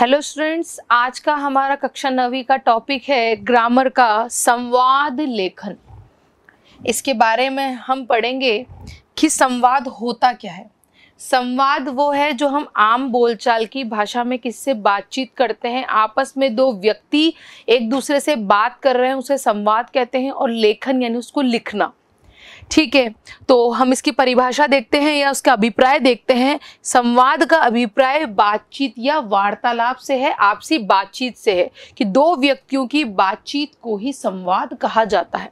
hello students आज का हमारा कक्षा नवी का टॉपिक है ग्रामर का संवाद लेखन इसके बारे में हम पढ़ेंगे कि संवाद होता क्या है संवाद वो है जो हम आम बोलचाल की भाषा में किससे बातचीत करते हैं आपस में दो व्यक्ति एक दूसरे से बात कर रहे हैं उसे संवाद कहते हैं और लेखन यानी उसको लिखना ठीक है तो हम इसकी परिभाषा देखते हैं या उसका अभिप्राय देखते हैं संवाद का अभिप्राय बातचीत या वार्तालाप से है आपसी बातचीत से है कि दो व्यक्तियों की बातचीत को ही संवाद कहा जाता है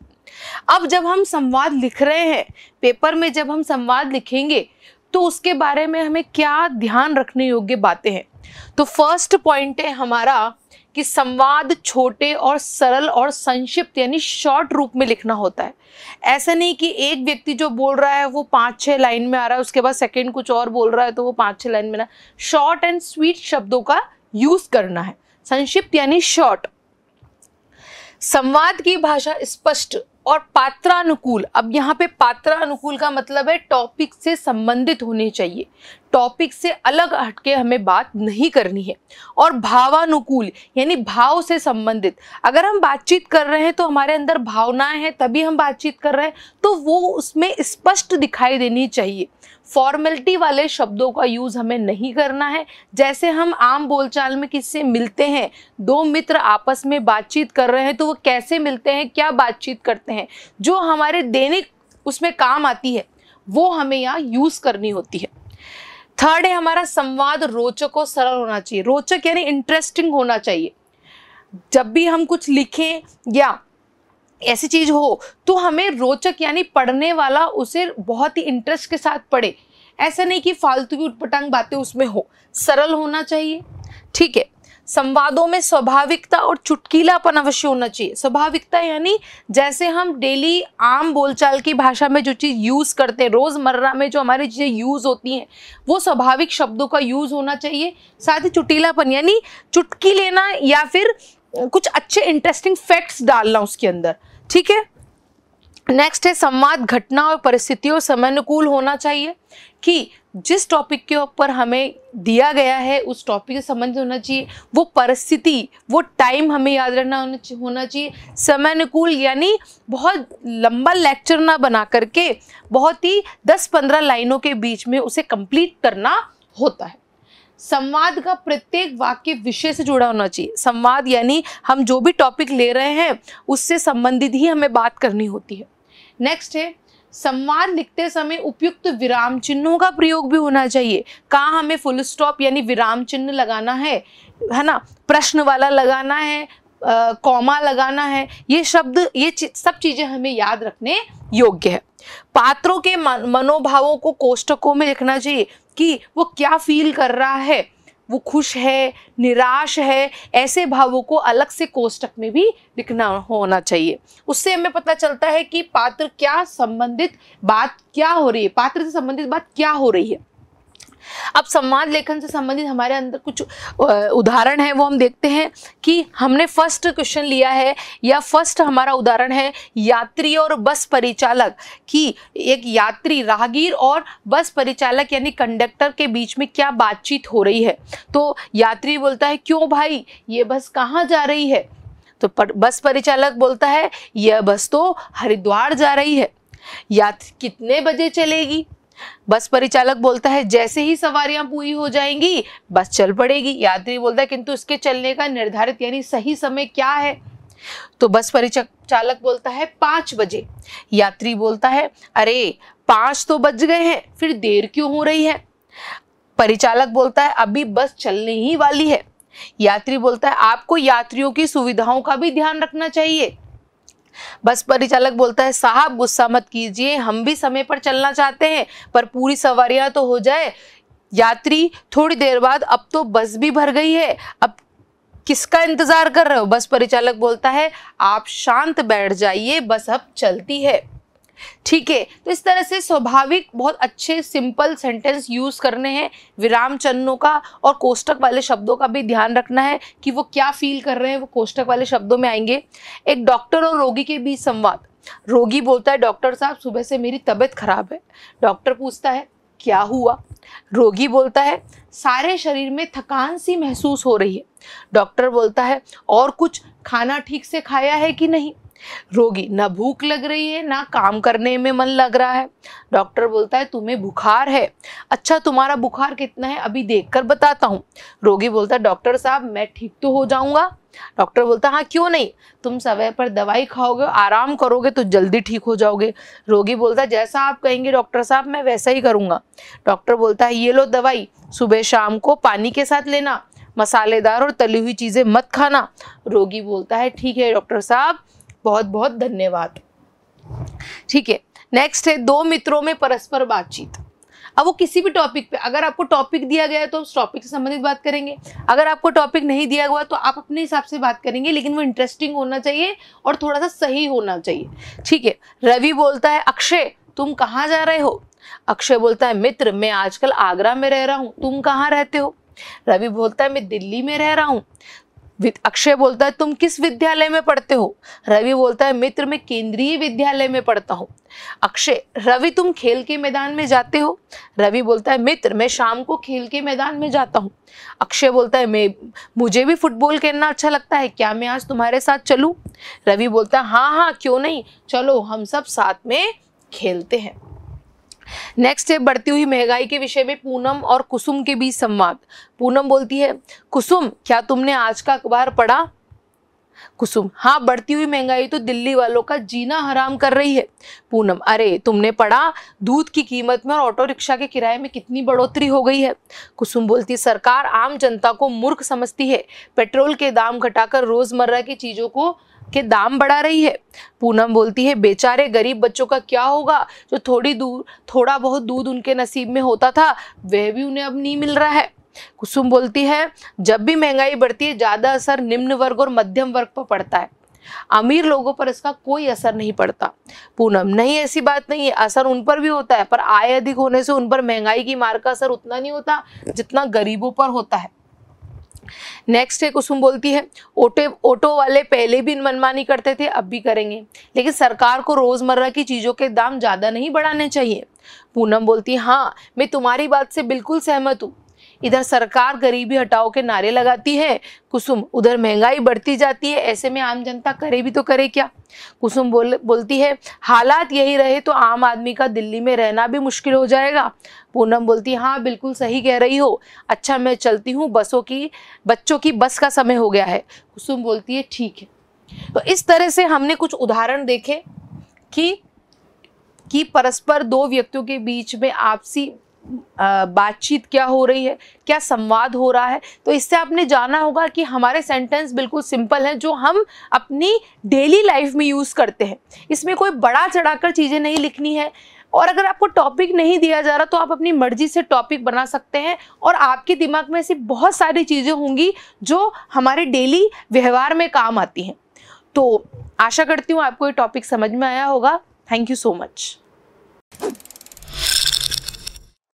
अब जब हम संवाद लिख रहे हैं पेपर में जब हम संवाद लिखेंगे तो उसके बारे में हमें क्या ध्यान रखने योग्य बातें हैं तो फर्स्ट पॉइंट है हमारा कि संवाद छोटे और सरल और संक्षिप्त यानी शॉर्ट रूप में लिखना होता है ऐसा नहीं कि एक व्यक्ति जो बोल रहा है वो पांच छह लाइन में आ रहा है उसके बाद सेकंड कुछ और बोल रहा है तो वो पांच छह लाइन में ना शॉर्ट एंड स्वीट शब्दों का यूज़ करना है संक्षिप्त यानी शॉर्ट संवाद की भाषा स्पष्ट और पात्रानुकूल अब यहाँ पे पात्रानुकूल का मतलब है टॉपिक से संबंधित होने चाहिए टॉपिक से अलग हटके हमें बात नहीं करनी है और भावानुकूल यानी भाव से संबंधित अगर हम बातचीत कर रहे हैं तो हमारे अंदर भावनाएं हैं तभी हम बातचीत कर रहे हैं तो वो उसमें स्पष्ट दिखाई देनी चाहिए फॉर्मेलिटी वाले शब्दों का यूज़ हमें नहीं करना है जैसे हम आम बोलचाल में किससे मिलते हैं दो मित्र आपस में बातचीत कर रहे हैं तो वो कैसे मिलते हैं क्या बातचीत करते हैं जो हमारे दैनिक उसमें काम आती है वो हमें यहाँ यूज़ करनी होती है थर्ड है हमारा संवाद रोचक और सरल होना चाहिए रोचक यानी इंटरेस्टिंग होना चाहिए जब भी हम कुछ लिखें या ऐसी चीज़ हो तो हमें रोचक यानी पढ़ने वाला उसे बहुत ही इंटरेस्ट के साथ पढ़े ऐसा नहीं कि फालतू की उटपटांग बातें उसमें हो सरल होना चाहिए ठीक है संवादों में स्वाभाविकता और चुटकीलापन अवश्य होना चाहिए स्वाभाविकता यानी जैसे हम डेली आम बोलचाल की भाषा में जो चीज़ यूज़ करते हैं रोज़मर्रा में जो हमारी चीज़ें यूज़ होती हैं वो स्वाभाविक शब्दों का यूज़ होना चाहिए साथ ही चुटीलापन यानी चुटकी लेना या फिर कुछ अच्छे इंटरेस्टिंग फैक्ट्स डालना उसके अंदर ठीक है नेक्स्ट है संवाद घटना और परिस्थितियों समयानुकूल होना चाहिए कि जिस टॉपिक के ऊपर हमें दिया गया है उस टॉपिक से संबंधित होना चाहिए वो परिस्थिति वो टाइम हमें याद रखना होना चाहिए समय अनुकूल यानी बहुत लंबा लेक्चर ना बना करके बहुत ही 10-15 लाइनों के बीच में उसे कंप्लीट करना होता है संवाद का प्रत्येक वाक्य विषय से जुड़ा होना चाहिए संवाद यानी हम जो भी टॉपिक ले रहे हैं उससे संबंधित ही हमें बात करनी होती है नेक्स्ट है संवाद लिखते समय उपयुक्त विराम चिन्हों का प्रयोग भी होना चाहिए कहाँ हमें फुल स्टॉप यानी विराम चिन्ह लगाना है है ना प्रश्न वाला लगाना है कॉमा लगाना है ये शब्द ये सब चीज़ें हमें याद रखने योग्य है पात्रों के मनोभावों को कोष्टकों में लिखना चाहिए कि वो क्या फील कर रहा है वो खुश है निराश है ऐसे भावों को अलग से कोष्टक में भी लिखना होना चाहिए उससे हमें पता चलता है कि पात्र क्या संबंधित बात क्या हो रही है पात्र से संबंधित बात क्या हो रही है अब संवाद लेखन से संबंधित हमारे अंदर कुछ उदाहरण है वो हम देखते हैं कि हमने फर्स्ट क्वेश्चन लिया है या फर्स्ट हमारा उदाहरण है यात्री और बस परिचालक कि एक यात्री राहगीर और बस परिचालक यानी कंडक्टर के बीच में क्या बातचीत हो रही है तो यात्री बोलता है क्यों भाई ये बस कहाँ जा रही है तो पर, बस परिचालक बोलता है यह बस तो हरिद्वार जा रही है यात्री कितने बजे चलेगी बस परिचालक बोलता है जैसे ही सवारियां पूरी हो जाएंगी बस चल पड़ेगी यात्री बोलता है किंतु इसके चलने का निर्धारित यानी सही समय क्या है तो बस परिचालक बोलता है पांच बजे यात्री बोलता है अरे पांच तो बज गए हैं फिर देर क्यों हो रही है परिचालक बोलता है अभी बस चलने ही वाली है यात्री बोलता है आपको यात्रियों की सुविधाओं का भी ध्यान रखना चाहिए बस परिचालक बोलता है साहब गुस्सा मत कीजिए हम भी समय पर चलना चाहते हैं पर पूरी सवारियां तो हो जाए यात्री थोड़ी देर बाद अब तो बस भी भर गई है अब किसका इंतजार कर रहे हो बस परिचालक बोलता है आप शांत बैठ जाइए बस अब चलती है ठीक है तो इस तरह से स्वाभाविक बहुत अच्छे सिंपल सेंटेंस यूज करने हैं विराम चन्नों का और कोष्टक वाले शब्दों का भी ध्यान रखना है कि वो क्या फील कर रहे हैं वो कोष्टक वाले शब्दों में आएंगे एक डॉक्टर और रोगी के बीच संवाद रोगी बोलता है डॉक्टर साहब सुबह से मेरी तबीयत खराब है डॉक्टर पूछता है क्या हुआ रोगी बोलता है सारे शरीर में थकान सी महसूस हो रही है डॉक्टर बोलता है और कुछ खाना ठीक से खाया है कि नहीं रोगी ना भूख लग रही है ना काम करने में मन लग रहा है डॉक्टर बोलता है तुम्हें बुखार है अच्छा तुम्हारा बुखार कितना है अभी देख कर बताता हूँ रोगी बोलता है डॉक्टर साहब मैं ठीक तो हो जाऊंगा डॉक्टर बोलता हाँ क्यों नहीं तुम समय पर दवाई खाओगे आराम करोगे तो जल्दी ठीक हो जाओगे रोगी बोलता जैसा आप कहेंगे डॉक्टर साहब मैं वैसा ही करूंगा डॉक्टर बोलता है ये लो दवाई सुबह शाम को पानी के साथ लेना मसालेदार और तली हुई चीज़ें मत खाना रोगी बोलता है ठीक है डॉक्टर साहब बहुत बहुत धन्यवाद ठीक है नेक्स्ट है दो मित्रों में परस्पर बातचीत अब वो किसी भी टॉपिक पे अगर आपको टॉपिक दिया गया है तो उस टॉपिक से संबंधित बात करेंगे अगर आपको टॉपिक नहीं दिया हुआ तो आप अपने हिसाब से बात करेंगे लेकिन वो इंटरेस्टिंग होना चाहिए और थोड़ा सा सही होना चाहिए ठीक है रवि बोलता है अक्षय तुम कहाँ जा रहे हो अक्षय बोलता है मित्र मैं आजकल आगरा में रह रहा हूँ तुम कहाँ रहते हो रवि बोलता है मैं दिल्ली में रह रहा हूँ अक्षय बोलता है तुम किस विद्यालय में पढ़ते हो रवि बोलता है मित्र मैं केंद्रीय विद्यालय में पढ़ता हूँ अक्षय रवि तुम खेल के मैदान में जाते हो रवि बोलता है मित्र मैं शाम को खेल के मैदान में जाता हूँ अक्षय बोलता है मैं मुझे भी फुटबॉल खेलना अच्छा लगता है क्या मैं आज तुम्हारे साथ चलूँ रवि बोलता है हाँ हाँ क्यों नहीं चलो हम सब साथ में खेलते हैं नेक्स्ट है बढ़ती हुई महंगाई के विषय में पूनम और कुसुम के बीच संवाद पूनम बोलती है कुसुम क्या तुमने आज का अखबार पढ़ा कुसुम हाँ बढ़ती हुई महंगाई तो दिल्ली वालों का जीना हराम कर रही है पूनम अरे तुमने पढ़ा दूध की कीमत में और ऑटो रिक्शा के किराए में कितनी बढ़ोतरी हो गई है कुसुम बोलती सरकार आम जनता को मूर्ख समझती है पेट्रोल के दाम घटाकर रोजमर्रा की चीजों को के दाम बढ़ा रही है पूनम बोलती है बेचारे गरीब बच्चों का क्या होगा जो थोड़ी दूर थोड़ा बहुत दूध उनके नसीब में होता था वह भी उन्हें अब नहीं मिल रहा है कुसुम बोलती है जब भी महंगाई बढ़ती है ज़्यादा असर निम्न वर्ग और मध्यम वर्ग पर पड़ता है अमीर लोगों पर इसका कोई असर नहीं पड़ता पूनम नहीं ऐसी बात नहीं है असर उन पर भी होता है पर आय अधिक होने से उन पर महंगाई की मार का असर उतना नहीं होता जितना गरीबों पर होता है नेक्स्ट है कुसुम बोलती है ऑटो ऑटो वाले पहले भी मनमानी करते थे अब भी करेंगे लेकिन सरकार को रोज़मर्रा की चीज़ों के दाम ज़्यादा नहीं बढ़ाने चाहिए पूनम बोलती हाँ मैं तुम्हारी बात से बिल्कुल सहमत हूँ इधर सरकार गरीबी हटाओ के नारे लगाती है कुसुम उधर महंगाई बढ़ती जाती है ऐसे में आम जनता करे भी तो करे क्या कुसुम बोल बोलती है हालात यही रहे तो आम आदमी का दिल्ली में रहना भी मुश्किल हो जाएगा पूनम बोलती है हाँ बिल्कुल सही कह रही हो अच्छा मैं चलती हूँ बसों की बच्चों की बस का समय हो गया है कुसुम बोलती है ठीक है तो इस तरह से हमने कुछ उदाहरण देखे कि कि परस्पर दो व्यक्तियों के बीच में आपसी बातचीत क्या हो रही है क्या संवाद हो रहा है तो इससे आपने जाना होगा कि हमारे सेंटेंस बिल्कुल सिंपल हैं जो हम अपनी डेली लाइफ में यूज़ करते हैं इसमें कोई बड़ा चढ़ाकर चीज़ें नहीं लिखनी है और अगर आपको टॉपिक नहीं दिया जा रहा तो आप अपनी मर्जी से टॉपिक बना सकते हैं और आपके दिमाग में ऐसी बहुत सारी चीज़ें होंगी जो हमारे डेली व्यवहार में काम आती हैं तो आशा करती हूँ आपको ये टॉपिक समझ में आया होगा थैंक यू सो मच